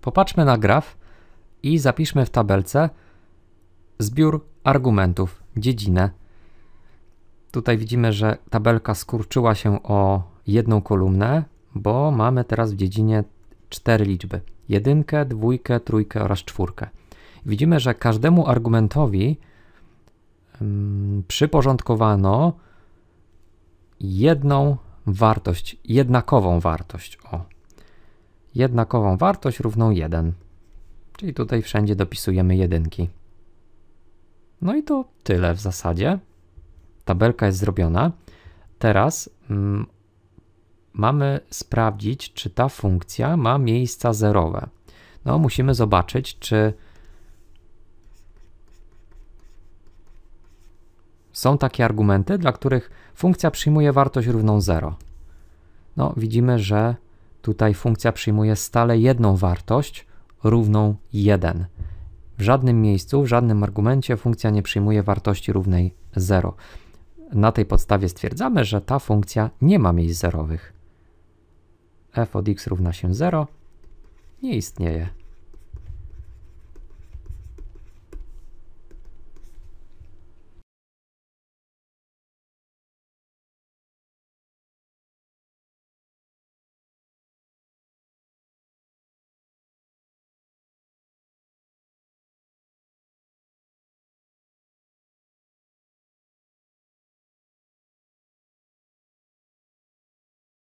Popatrzmy na graf i zapiszmy w tabelce zbiór argumentów, dziedzinę. Tutaj widzimy, że tabelka skurczyła się o jedną kolumnę, bo mamy teraz w dziedzinie cztery liczby. Jedynkę, dwójkę, trójkę oraz czwórkę. Widzimy, że każdemu argumentowi mm, przyporządkowano jedną wartość, jednakową wartość. O, jednakową wartość równą 1. Czyli tutaj wszędzie dopisujemy jedynki. No i to tyle w zasadzie. Tabelka jest zrobiona. Teraz mm, mamy sprawdzić, czy ta funkcja ma miejsca zerowe. No, musimy zobaczyć, czy są takie argumenty, dla których funkcja przyjmuje wartość równą 0. No, widzimy, że Tutaj funkcja przyjmuje stale jedną wartość równą 1. W żadnym miejscu, w żadnym argumencie funkcja nie przyjmuje wartości równej 0. Na tej podstawie stwierdzamy, że ta funkcja nie ma miejsc zerowych. f od x równa się 0 nie istnieje.